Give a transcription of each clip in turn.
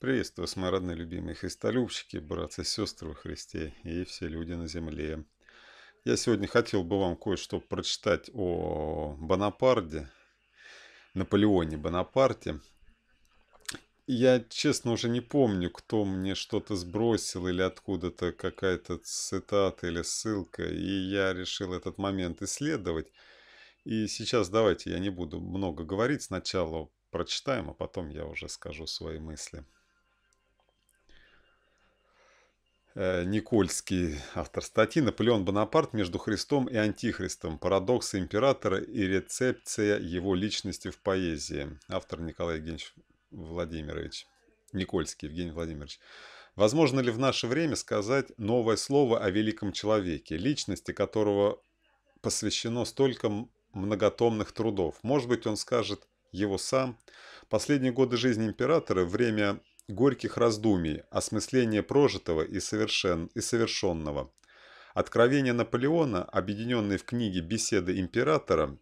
Приветствую вас, мои родные, любимые христолюбщики, братцы и сестры во Христе и все люди на земле. Я сегодня хотел бы вам кое-что прочитать о Бонапарде, Наполеоне Бонапарте. Я, честно, уже не помню, кто мне что-то сбросил или откуда-то какая-то цитата или ссылка, и я решил этот момент исследовать. И сейчас давайте я не буду много говорить, сначала прочитаем, а потом я уже скажу свои мысли. Э, никольский, автор статьи «Наполеон Бонапарт между Христом и Антихристом. Парадоксы императора и рецепция его личности в поэзии». Автор Николай Евгеньевич Владимирович. Никольский Евгений Владимирович. Возможно ли в наше время сказать новое слово о великом человеке, личности которого посвящено столько многотомных трудов? Может быть, он скажет его сам? Последние годы жизни императора, время горьких раздумий, осмысления прожитого и, совершен... и совершенного. Откровения Наполеона, объединенные в книге «Беседы императора»,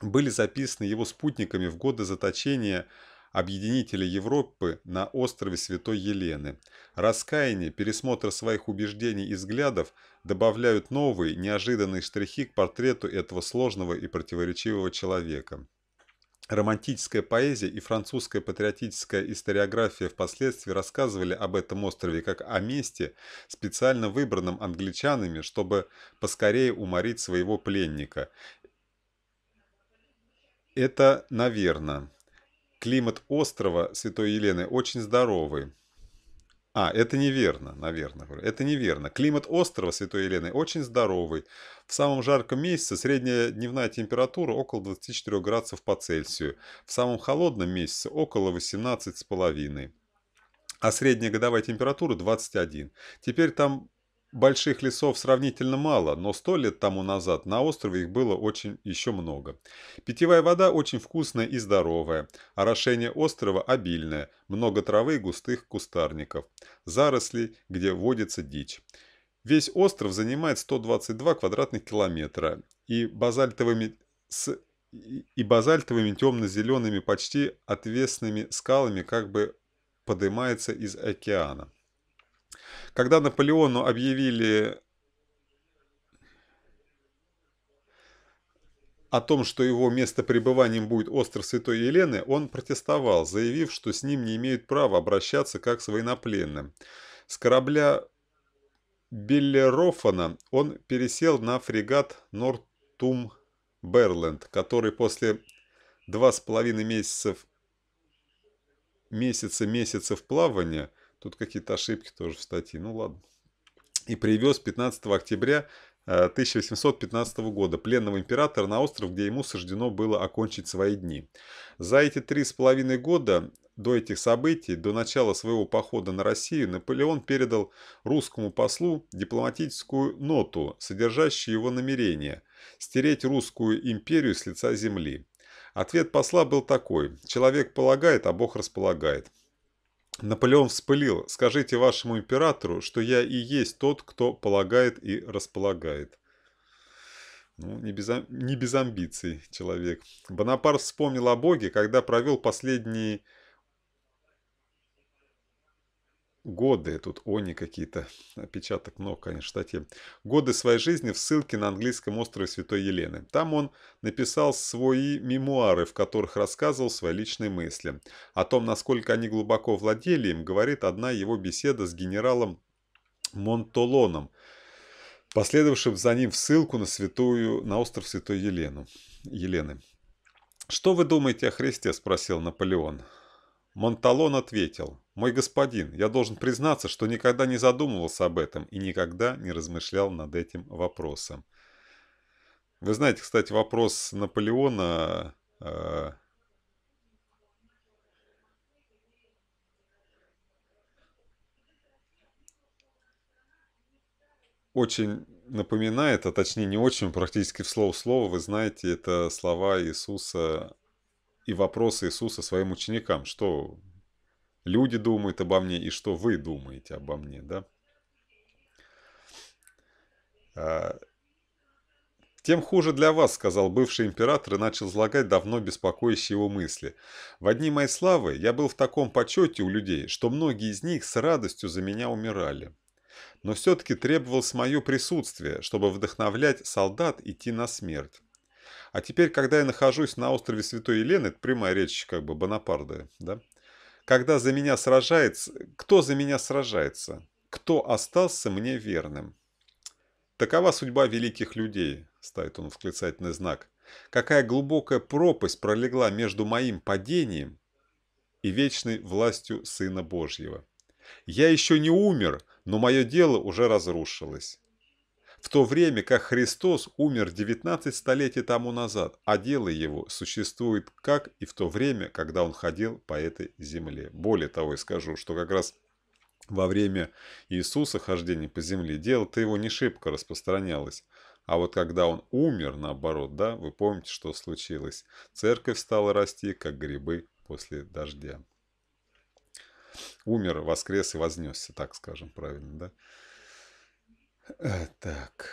были записаны его спутниками в годы заточения объединителя Европы на острове Святой Елены. Раскаяние, пересмотр своих убеждений и взглядов добавляют новые, неожиданные штрихи к портрету этого сложного и противоречивого человека. Романтическая поэзия и французская патриотическая историография впоследствии рассказывали об этом острове как о месте, специально выбранном англичанами, чтобы поскорее уморить своего пленника. Это, наверное. Климат острова Святой Елены очень здоровый. А, это неверно, наверное. Это неверно. Климат острова Святой Елены очень здоровый. В самом жарком месяце средняя дневная температура около 24 градусов по Цельсию. В самом холодном месяце около 18,5 а средняя годовая температура 21. Теперь там Больших лесов сравнительно мало, но сто лет тому назад на острове их было очень еще много. Питьевая вода очень вкусная и здоровая, а орошение острова обильное, много травы и густых кустарников, заросли, где водится дичь. Весь остров занимает 122 квадратных километра и базальтовыми с и базальтовыми темно-зелеными почти отвесными скалами как бы поднимается из океана. Когда Наполеону объявили о том, что его место пребывания будет остров Святой Елены, он протестовал, заявив, что с ним не имеют права обращаться как с военнопленным. С корабля Беллерофана он пересел на фрегат Нортум Берленд, который после два с половиной месяцев месяца месяцев плавания Тут какие-то ошибки тоже в статье. Ну ладно. И привез 15 октября 1815 э, года пленного императора на остров, где ему суждено было окончить свои дни. За эти три с половиной года до этих событий, до начала своего похода на Россию, Наполеон передал русскому послу дипломатическую ноту, содержащую его намерение – стереть русскую империю с лица земли. Ответ посла был такой – человек полагает, а Бог располагает. Наполеон вспылил. «Скажите вашему императору, что я и есть тот, кто полагает и располагает». Ну, не без, не без амбиций человек. Бонапарт вспомнил о Боге, когда провел последние годы, тут они какие-то, опечаток много, конечно, статьи, годы своей жизни в ссылке на английском острове Святой Елены. Там он написал свои мемуары, в которых рассказывал свои личные мысли. О том, насколько они глубоко владели им, говорит одна его беседа с генералом Монтолоном, последовавшим за ним в ссылку на, святую, на остров Святой Елену, Елены. «Что вы думаете о Христе?» – спросил Наполеон. Монталон ответил – «Мой господин, я должен признаться, что никогда не задумывался об этом и никогда не размышлял над этим вопросом». Вы знаете, кстати, вопрос Наполеона... Э, очень напоминает, а точнее не очень, практически в слово слово, вы знаете, это слова Иисуса и вопросы Иисуса своим ученикам, что люди думают обо мне и что вы думаете обо мне, да? А, тем хуже для вас, сказал бывший император и начал злагать давно беспокоящие его мысли. В одни мои славы я был в таком почете у людей, что многие из них с радостью за меня умирали. Но все-таки требовалось мое присутствие, чтобы вдохновлять солдат идти на смерть. А теперь, когда я нахожусь на острове Святой Елены, это прямая речь как бы Бонапарда, да, когда за меня сражается, кто за меня сражается, кто остался мне верным. Такова судьба великих людей, ставит он восклицательный знак. Какая глубокая пропасть пролегла между моим падением и вечной властью Сына Божьего. Я еще не умер, но мое дело уже разрушилось в то время как Христос умер 19 столетий тому назад, а дело его существует как и в то время, когда он ходил по этой земле. Более того, я скажу, что как раз во время Иисуса хождения по земле дело-то его не шибко распространялось. А вот когда он умер, наоборот, да, вы помните, что случилось. Церковь стала расти, как грибы после дождя. Умер, воскрес и вознесся, так скажем правильно, да. Э, так.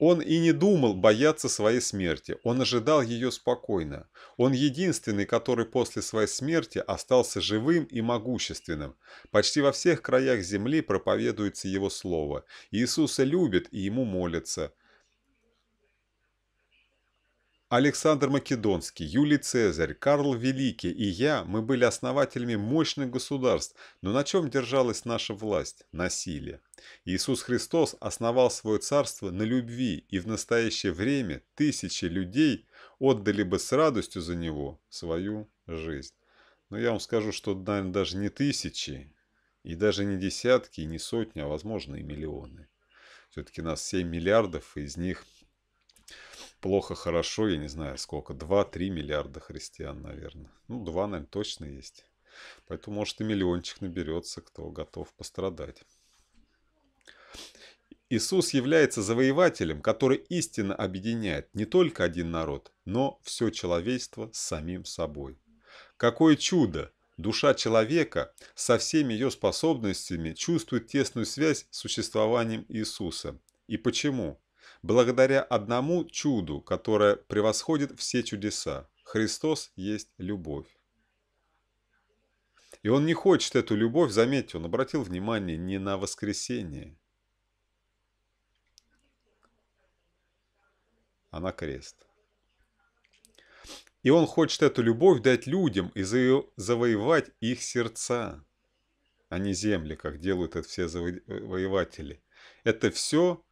Он и не думал бояться своей смерти, он ожидал ее спокойно. Он единственный, который после своей смерти остался живым и могущественным. Почти во всех краях земли проповедуется его слово. Иисуса любят и ему молятся. Александр Македонский, Юлий Цезарь, Карл Великий и я, мы были основателями мощных государств, но на чем держалась наша власть? На силе. Иисус Христос основал свое царство на любви, и в настоящее время тысячи людей отдали бы с радостью за него свою жизнь. Но я вам скажу, что, наверное, даже не тысячи, и даже не десятки, и не сотни, а, возможно, и миллионы. Все-таки нас 7 миллиардов, из них плохо, хорошо, я не знаю сколько, 2-3 миллиарда христиан, наверное. Ну, 2, наверное, точно есть. Поэтому, может, и миллиончик наберется, кто готов пострадать. Иисус является завоевателем, который истинно объединяет не только один народ, но все человечество с самим собой. Какое чудо! Душа человека со всеми ее способностями чувствует тесную связь с существованием Иисуса. И почему? благодаря одному чуду, которое превосходит все чудеса. Христос есть любовь. И он не хочет эту любовь, заметьте, он обратил внимание не на воскресение, а на крест. И он хочет эту любовь дать людям и завоевать их сердца, а не земли, как делают это все завоеватели. Э, это все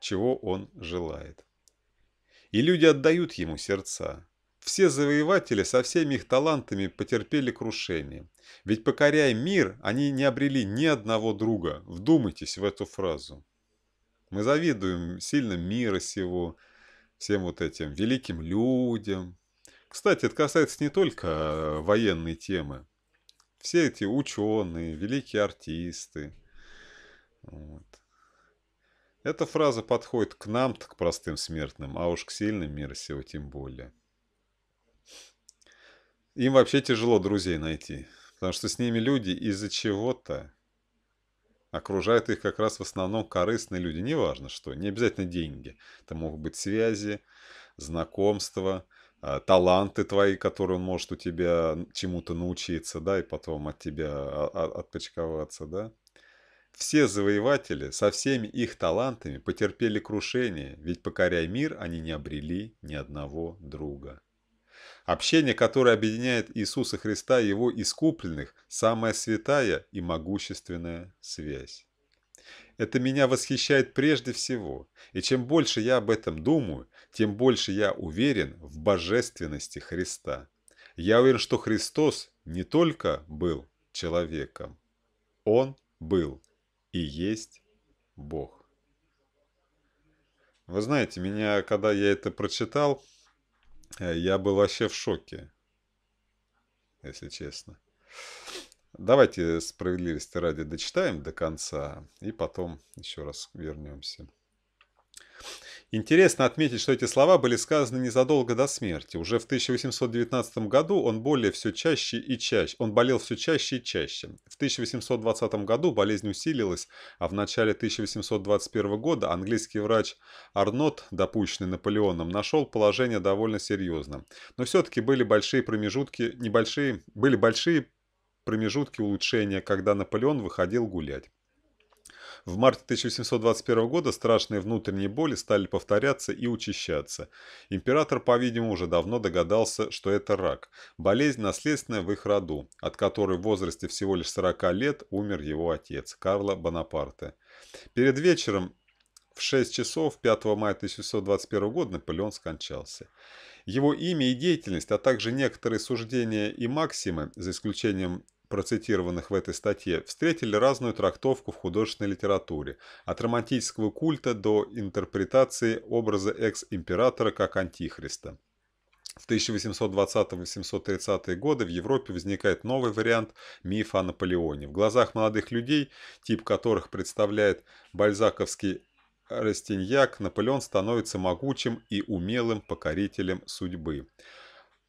чего он желает. И люди отдают ему сердца. Все завоеватели со всеми их талантами потерпели крушение. Ведь покоряя мир, они не обрели ни одного друга. Вдумайтесь в эту фразу. Мы завидуем сильно мира сего, всем вот этим великим людям. Кстати, это касается не только а, военной темы. Все эти ученые, великие артисты. Вот. Эта фраза подходит к нам, к простым смертным, а уж к сильным мира сего тем более. Им вообще тяжело друзей найти, потому что с ними люди из-за чего-то окружают их как раз в основном корыстные люди, неважно что, не обязательно деньги. Это могут быть связи, знакомства, э, таланты твои, которые он может у тебя чему-то научиться, да, и потом от тебя а, а, отпочковаться, да. Все завоеватели со всеми их талантами потерпели крушение, ведь покоряя мир, они не обрели ни одного друга. Общение, которое объединяет Иисуса Христа и его искупленных, самая святая и могущественная связь. Это меня восхищает прежде всего, и чем больше я об этом думаю, тем больше я уверен в божественности Христа. Я уверен, что Христос не только был человеком, Он был и есть Бог. Вы знаете, меня, когда я это прочитал, э, я был вообще в шоке, если честно. Давайте справедливости ради дочитаем до конца и потом еще раз вернемся. Интересно отметить, что эти слова были сказаны незадолго до смерти. Уже в 1819 году он более все чаще и чаще, он болел все чаще и чаще. В 1820 году болезнь усилилась, а в начале 1821 года английский врач Арнот, допущенный Наполеоном, нашел положение довольно серьезным. Но все-таки были большие промежутки, небольшие, были большие промежутки улучшения, когда Наполеон выходил гулять. В марте 1821 года страшные внутренние боли стали повторяться и учащаться. Император, по-видимому, уже давно догадался, что это рак. Болезнь наследственная в их роду, от которой в возрасте всего лишь 40 лет умер его отец, Карло Бонапарте. Перед вечером в 6 часов 5 мая 1721 года Наполеон скончался. Его имя и деятельность, а также некоторые суждения и максимы, за исключением процитированных в этой статье, встретили разную трактовку в художественной литературе, от романтического культа до интерпретации образа экс-императора как антихриста. В 1820-1830-е годы в Европе возникает новый вариант мифа о Наполеоне. В глазах молодых людей, тип которых представляет бальзаковский Растиньяк, Наполеон становится могучим и умелым покорителем судьбы.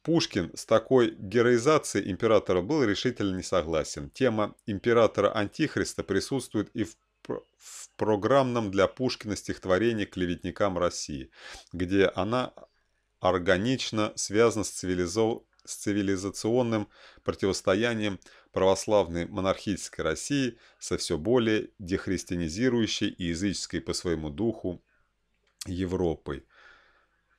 Пушкин с такой героизацией императора был решительно не согласен. Тема императора Антихриста присутствует и в в программном для Пушкина стихотворении «Клеветникам России», где она органично связана с, цивилизо... с цивилизационным противостоянием православной монархической России со все более дехристианизирующей и языческой по своему духу Европой.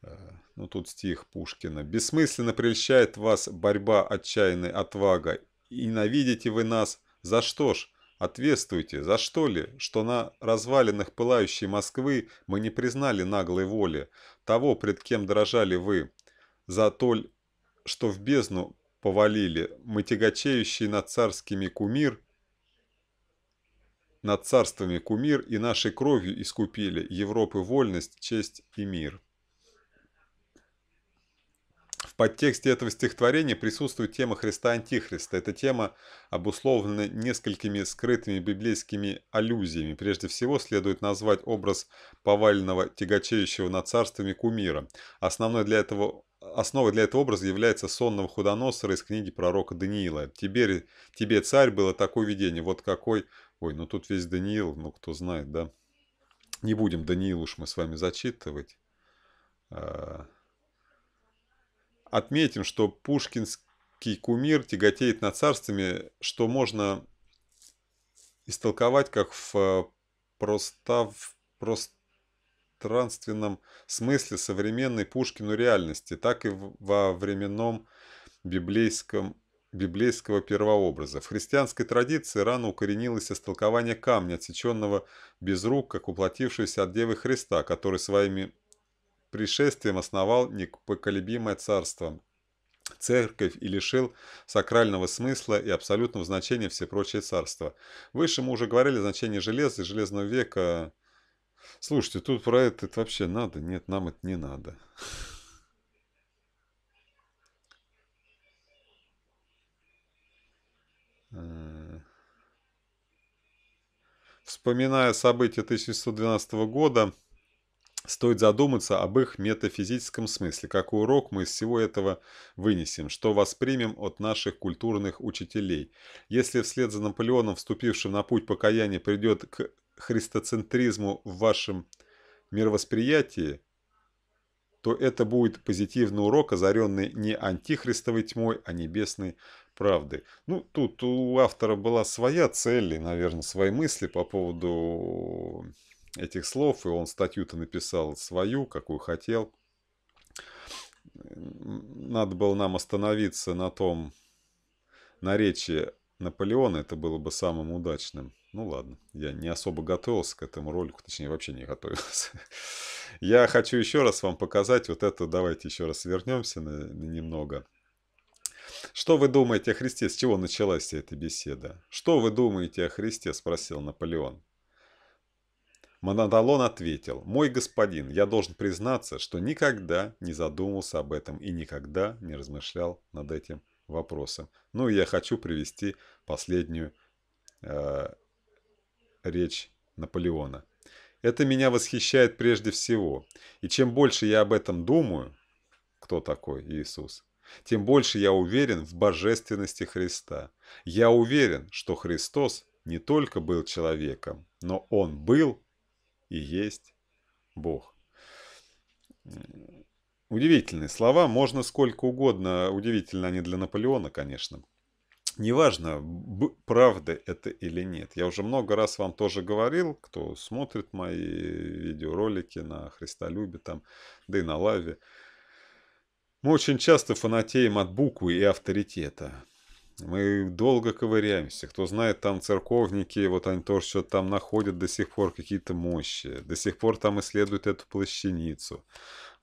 Э, ну тут стих Пушкина, «бессмысленно прельщает вас борьба отчаянной отвага, и ненавидите вы нас, за что ж?» Ответствуйте, за что ли, что на развалинах пылающей Москвы мы не признали наглой воли, того, пред кем дрожали вы, за то, что в бездну повалили мы тягачеющий над царскими кумир, над царствами кумир и нашей кровью искупили Европы вольность, честь и мир». В подтексте этого стихотворения присутствует тема Христа Антихриста. Эта тема обусловлена несколькими скрытыми библейскими аллюзиями. Прежде всего следует назвать образ повального тягачеющего над царствами кумира. Основной для этого Основой для этого образа является сонного худоносора из книги пророка Даниила. «Тебе, тебе царь, было такое видение, вот какой...» Ой, ну тут весь Даниил, ну кто знает, да? Не будем Даниил уж мы с вами зачитывать. А, Отметим, что пушкинский кумир тяготеет над царствами, что можно истолковать как в, э, просто, пространственном смысле современной Пушкину реальности, так и во временном библейском библейского первообраза. В христианской традиции рано укоренилось истолкование камня, отсеченного без рук, как уплотившегося от Девы Христа, который своими пришествием основал непоколебимое царство, церковь и лишил сакрального смысла и абсолютного значения все прочие царства. Выше мы уже говорили значение железа и железного века. Слушайте, тут про это, это вообще надо? Нет, нам это не надо. Э, вспоминая события 1912 года, Стоит задуматься об их метафизическом смысле, какой урок мы из всего этого вынесем, что воспримем от наших культурных учителей. Если вслед за Наполеоном, вступившим на путь покаяния, придет к христоцентризму в вашем мировосприятии, то это будет позитивный урок, озаренный не антихристовой тьмой, а небесной правды. Ну, тут у автора была своя цель и, наверное, свои мысли по поводу этих слов, и он статью-то написал свою, какую хотел. Надо было нам остановиться на том, на речи Наполеона, это было бы самым удачным. Ну ладно, я не особо готовился к этому ролику, точнее вообще не готовился. Я хочу еще раз вам показать вот это, давайте еще раз вернемся на, на немного. Что вы думаете о Христе? С чего началась эта беседа? Что вы думаете о Христе? Спросил Наполеон. Монодолон ответил, «Мой господин, я должен признаться, что никогда не задумывался об этом и никогда не размышлял над этим вопросом. Ну и я хочу привести последнюю э, речь Наполеона. Это меня восхищает прежде всего. И чем больше я об этом думаю, кто такой Иисус, тем больше я уверен в божественности Христа. Я уверен, что Христос не только был человеком, но Он был и есть Бог. Удивительные слова, можно сколько угодно, удивительно они для Наполеона, конечно. Неважно, правда это или нет. Я уже много раз вам тоже говорил, кто смотрит мои видеоролики на Христолюбе, там, да и на Лаве. Мы очень часто фанатеем от буквы и авторитета. Мы долго ковыряемся. Кто знает, там церковники, вот они тоже что-то там находят до сих пор, какие-то мощи. До сих пор там исследуют эту плащаницу.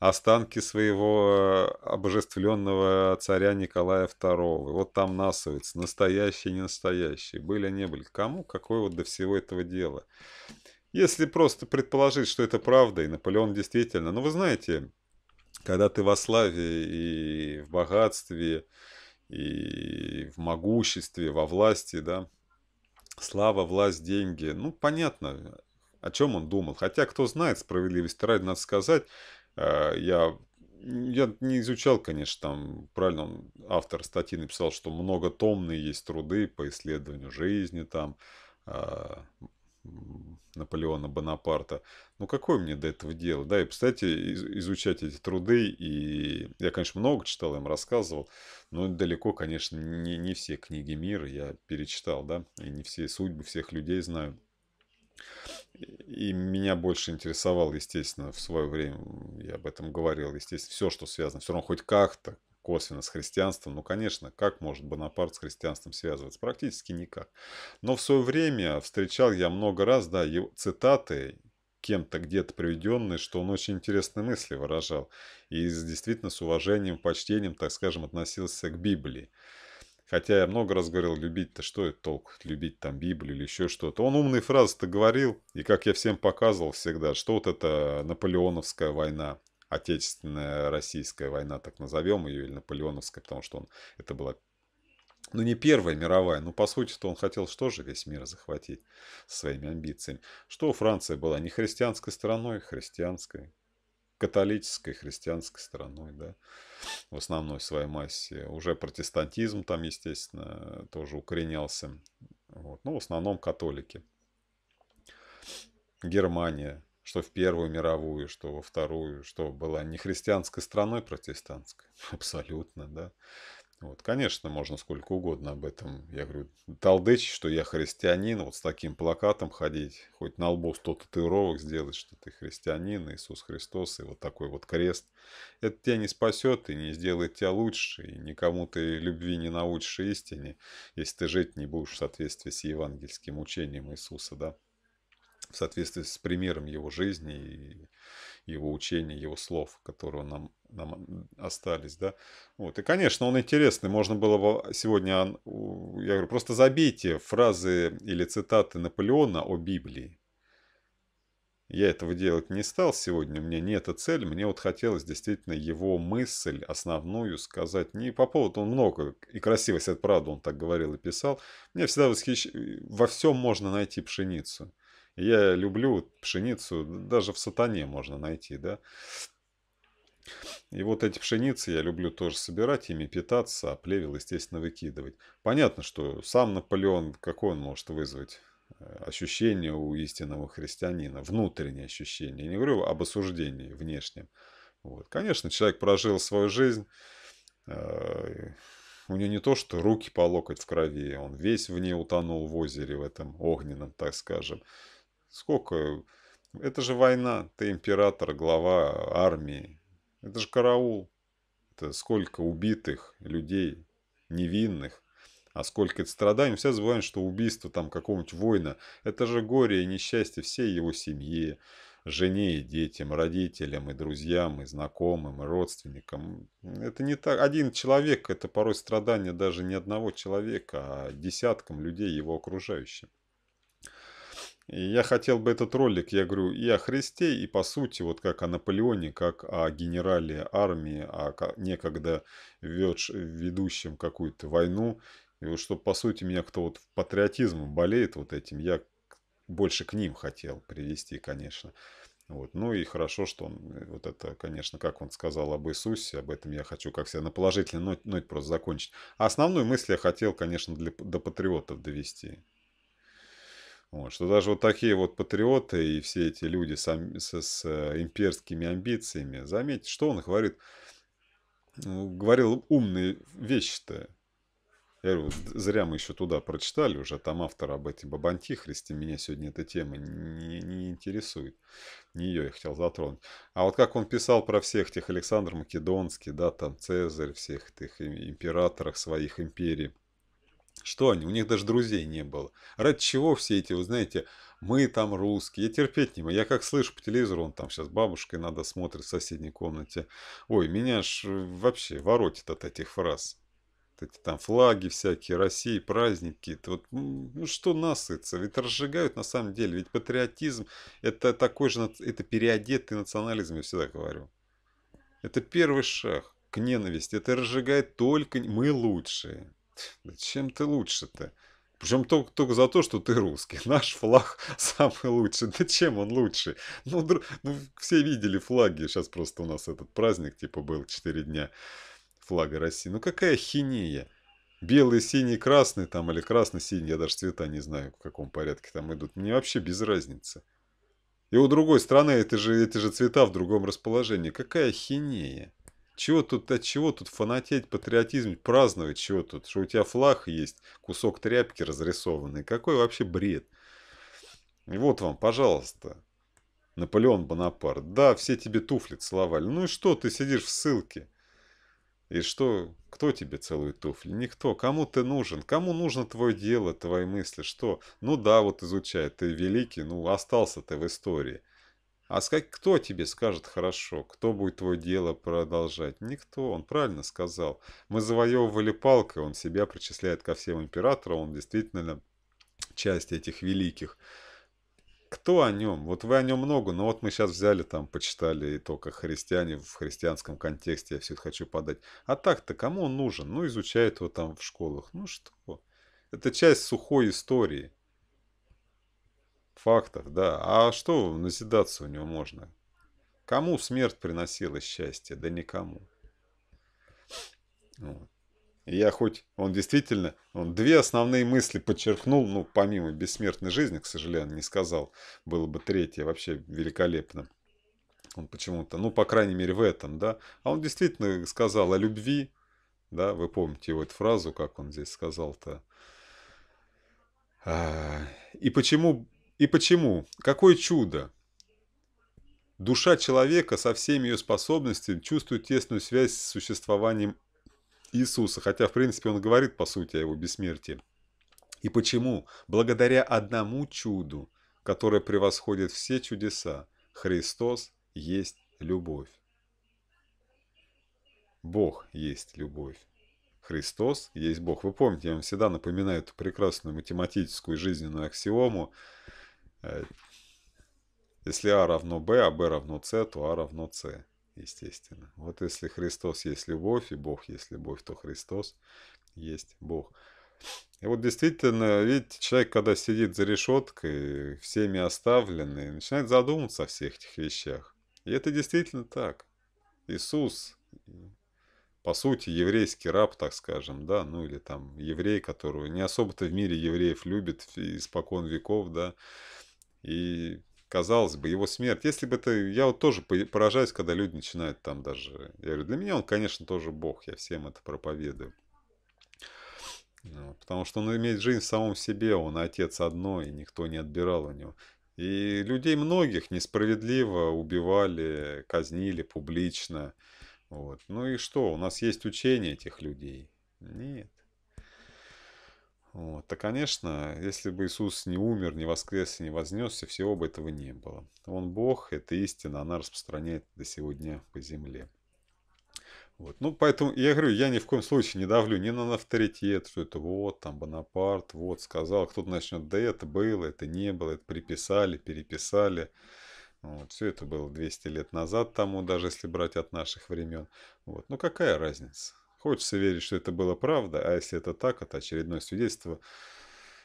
Останки своего э, обожествленного царя Николая II. Вот там насовец. Настоящие, не настоящие. Были, не были. Кому? Какое вот до всего этого дела? Если просто предположить, что это правда, и Наполеон действительно... Ну, вы знаете, когда ты во славе и в богатстве, и в могуществе, во власти, да. Слава, власть, деньги. Ну, понятно, о чем он думал. Хотя, кто знает, справедливости ради, надо сказать, э, я, я не изучал, конечно, там, правильно, он, автор статьи написал, что многотомные есть труды по исследованию жизни, там, э, Наполеона Бонапарта. Ну, какое мне до этого дело? Да, и, кстати, изучать эти труды, и я, конечно, много читал, им рассказывал, но далеко, конечно, не, не все книги мира я перечитал, да, и не все судьбы всех людей знаю. И меня больше интересовал, естественно, в свое время, я об этом говорил, естественно, все, что связано, все равно хоть как-то, косвенно с христианством. Ну, конечно, как может Бонапарт с христианством связываться? Практически никак. Но в свое время встречал я много раз, да, его цитаты кем-то где-то приведенные, что он очень интересные мысли выражал. И действительно с уважением, почтением, так скажем, относился к Библии. Хотя я много раз говорил, любить-то что это толк, любить там Библию или еще что-то. Он умные фразы-то говорил, и как я всем показывал всегда, что вот это наполеоновская война, отечественная российская война, так назовем ее, или наполеоновская, потому что он, это была ну, не Первая мировая, но по сути-то он хотел что же весь мир захватить своими амбициями. Что Франция была не христианской страной, а христианской, католической, христианской страной, да, в основной своей массе. Уже протестантизм там, естественно, тоже укоренялся. Вот. Ну, в основном католики. Германия, что в Первую мировую, что во Вторую, что была не христианской страной протестантской. Абсолютно, да. Вот, конечно, можно сколько угодно об этом. Я говорю, толдычить, что я христианин, вот с таким плакатом ходить, хоть на лбу 100 татуировок сделать, что ты христианин, Иисус Христос, и вот такой вот крест. Это тебя не спасет и не сделает тебя лучше, и никому ты любви не научишь истине, если ты жить не будешь в соответствии с евангельским учением Иисуса, да в соответствии с примером его жизни и его учения, его слов, которые нам, нам остались, да. Вот. И, конечно, он интересный. Можно было сегодня, я говорю, просто забейте фразы или цитаты Наполеона о Библии. Я этого делать не стал сегодня, у меня не эта цель, мне вот хотелось действительно его мысль основную сказать. Не по поводу, он много и красиво, если это правда, он так говорил и писал. Мне всегда восхищ... во всем можно найти пшеницу. Я люблю пшеницу, даже в сатане можно найти, да. И вот эти пшеницы я люблю тоже собирать, ими питаться, а плевел, естественно, выкидывать. Понятно, что сам Наполеон, какой он может вызвать э, ощущение у истинного христианина, внутреннее ощущение. Я не говорю об осуждении внешнем. Вот. Конечно, человек прожил свою жизнь, э, у него не то, что руки по локоть в крови, он весь в ней утонул в озере в этом огненном, так скажем. Сколько? Это же война. Ты император, глава армии. Это же караул. Это сколько убитых людей, невинных. А сколько это страданий. Все забываем, что убийство там какого-нибудь воина. Это же горе и несчастье всей его семьи, Жене и детям, родителям и друзьям, и знакомым, и родственникам. Это не так. Один человек – это порой страдание даже не одного человека, а десяткам людей его окружающим я хотел бы этот ролик, я говорю, и о Христе, и по сути, вот как о Наполеоне, как о генерале армии, о некогда ведущем какую-то войну. И вот что, по сути, меня кто вот патриотизмом болеет вот этим, я больше к ним хотел привести, конечно. Вот. Ну и хорошо, что он, э, вот это, конечно, как он сказал об Иисусе, об этом я хочу как себя на положительной ноте, ноте просто закончить. А основную мысль я хотел, конечно, для, до патриотов довести. Вот, что даже вот такие вот патриоты и все эти люди с, с, с э, имперскими амбициями, заметьте, что он говорит, ну, говорил умные вещи-то. Я говорю, зря мы еще туда прочитали, уже там автор об этой Бабантихристе, меня сегодня эта тема не, не интересует. Не ее я хотел затронуть. А вот как он писал про всех тех Александр Македонский, да, там Цезарь, всех этих э, императорах своих империй, что они? У них даже друзей не было. Ради чего все эти, вы знаете, мы там русские. Я терпеть не могу. Я как слышу по телевизору, он там сейчас бабушкой надо смотрит в соседней комнате. Ой, меня ж э, вообще воротит от этих фраз. Вот эти там флаги всякие, России, праздники. Вот, ну что насыться? Ведь разжигают на самом деле. Ведь патриотизм это такой же, это переодетый национализм, я всегда говорю. Это первый шаг к ненависти. Это разжигает только мы лучшие. Да чем ты лучше-то? Причем только, только за то, что ты русский. Наш флаг самый лучший. Да чем он лучше? Ну, дру... ну, все видели флаги. Сейчас просто у нас этот праздник, типа, был 4 дня флага России. Ну, какая хинея. Белый, синий, красный там, или красный-синий, я даже цвета не знаю, в каком порядке там идут. Мне вообще без разницы. И у другой страны эти же, эти же цвета в другом расположении. Какая хинея. Чего тут от чего тут фанатеть, патриотизм, праздновать, чего тут? Что у тебя флаг есть, кусок тряпки разрисованный. Какой вообще бред? И вот вам, пожалуйста. Наполеон Бонапарт. Да, все тебе туфли целовали. Ну и что, ты сидишь в ссылке? И что, кто тебе целует туфли? Никто. Кому ты нужен? Кому нужно твое дело, твои мысли? Что? Ну да, вот изучает ты великий, ну остался ты в истории. А сказать, кто тебе скажет хорошо, кто будет твое дело продолжать? Никто, он правильно сказал. Мы завоевывали палкой, он себя причисляет ко всем императорам, он действительно часть этих великих. Кто о нем? Вот вы о нем много, но вот мы сейчас взяли там, почитали и только христиане в христианском контексте, я все это хочу подать. А так-то кому он нужен? Ну, изучает его там в школах. Ну что? Это часть сухой истории. Фактор, да. А что назидаться у него можно? Кому смерть приносила счастье? Да никому. Вот. Ну, я хоть, он действительно, он две основные мысли подчеркнул, ну, помимо бессмертной жизни, к сожалению, не сказал, было бы третье, вообще великолепно. Он почему-то, ну, по крайней мере, в этом, да. А он действительно сказал о любви, да, вы помните его эту фразу, как он здесь сказал-то. А, и почему и почему? Какое чудо? Душа человека со всеми ее способностями чувствует тесную связь с существованием Иисуса, хотя, в принципе, он говорит, по сути, о его бессмертии. И почему? Благодаря одному чуду, которое превосходит все чудеса, Христос есть любовь. Бог есть любовь. Христос есть Бог. Вы помните, я вам всегда напоминаю эту прекрасную математическую жизненную аксиому – Э, если А равно Б, а Б равно С, то А равно С, естественно. Вот если Христос есть любовь, и Бог есть любовь, то Христос есть Бог. И вот действительно, видите, человек, когда сидит за решеткой, всеми оставленный, начинает задумываться о всех этих вещах. И это действительно так. Иисус, по сути, еврейский раб, так скажем, да, ну или там еврей, которого не особо-то в мире евреев любит испокон веков, да, и казалось бы, его смерть, если бы это... Я вот тоже поражаюсь, когда люди начинают там даже... Я говорю, для меня он, конечно, тоже Бог, я всем это проповедую. Ну, потому что он имеет жизнь в самом себе, он отец одно и никто не отбирал у него. И людей многих несправедливо убивали, казнили публично. Вот. Ну и что, у нас есть учение этих людей? Нет. Вот. Да, конечно, если бы Иисус не умер, не воскрес и не вознесся, всего бы этого не было. Он Бог, это истина, она распространяет до сегодня по земле. Вот. Ну, поэтому я говорю, я ни в коем случае не давлю ни на авторитет, что это вот, там, Бонапарт, вот, сказал. Кто-то начнет, да это было, это не было, это приписали, переписали. Вот, все это было 200 лет назад тому, даже если брать от наших времен. Вот. Ну, какая разница? Хочется верить, что это было правда, а если это так, это очередное свидетельство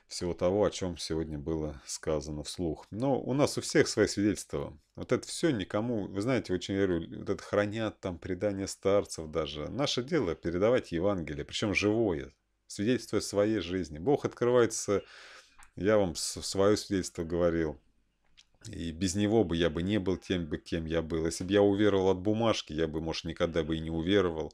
всего того, о чем сегодня было сказано вслух. Но у нас у всех свои свидетельства. Вот это все никому, вы знаете, очень верю, вот это хранят там предания старцев даже. Наше дело передавать Евангелие, причем живое, свидетельство своей жизни. Бог открывается, я вам свое свидетельство говорил, и без него бы я бы не был тем, бы, кем я был. Если бы я уверовал от бумажки, я бы, может, никогда бы и не уверовал.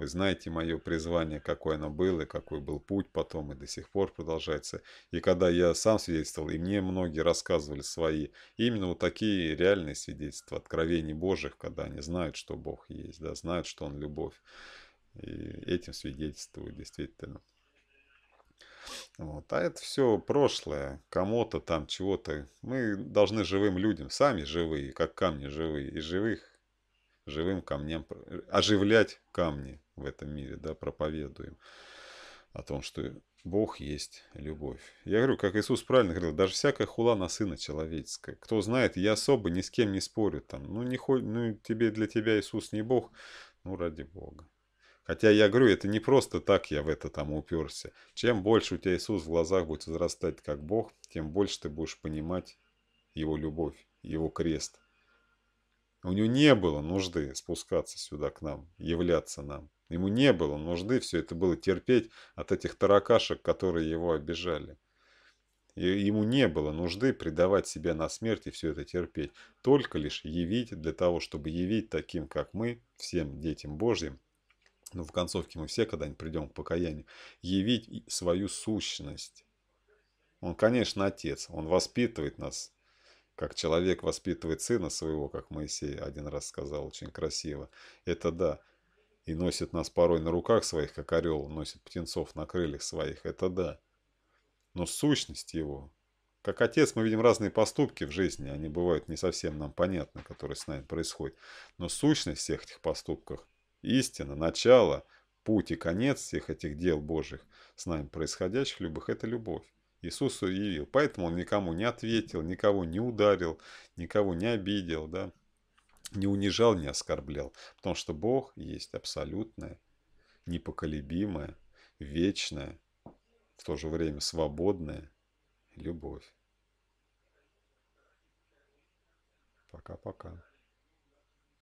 Вы знаете мое призвание, какое оно было, какой был путь потом и до сих пор продолжается. И когда я сам свидетельствовал, и мне многие рассказывали свои, именно вот такие реальные свидетельства, откровений Божьих, когда они знают, что Бог есть, да, знают, что Он любовь. И этим свидетельствуют действительно. Вот. А это все прошлое, кому-то там чего-то. Мы должны живым людям, сами живые, как камни живые, и живых, живым камням, э, оживлять камни в этом мире, да, проповедуем о том, что Бог есть любовь. Я говорю, как Иисус правильно говорил, даже всякая хула на Сына человеческая. Кто знает, я особо ни с кем не спорю там. Ну, не хоть, ну тебе, для тебя Иисус не Бог, ну, ради Бога. Хотя я говорю, это не просто так я в это там уперся. Чем больше у тебя Иисус в глазах будет возрастать как Бог, тем больше ты будешь понимать Его любовь, Его крест. У него не было нужды спускаться сюда к нам, являться нам. Ему не было нужды все это было терпеть от этих таракашек, которые его обижали. И ему не было нужды предавать себя на смерть и все это терпеть, только лишь явить для того, чтобы явить таким, как мы, всем детям Божьим, ну, в концовке мы все когда-нибудь придем к покаянию, явить свою сущность. Он, конечно, отец, он воспитывает нас, как человек воспитывает сына своего, как Моисей один раз сказал очень красиво. Это да. И носит нас порой на руках своих, как орел носит птенцов на крыльях своих, это да. Но сущность его... Как отец мы видим разные поступки в жизни, они бывают не совсем нам понятны, которые с нами происходят. Но сущность всех этих поступков, истина, начало, путь и конец всех этих дел Божьих, с нами происходящих любых, это любовь. Иисус уявил. Поэтому он никому не ответил, никого не ударил, никого не обидел. Да? не унижал, не оскорблял, потому что Бог есть абсолютное, непоколебимое, вечное, в то же время свободная любовь. Пока-пока.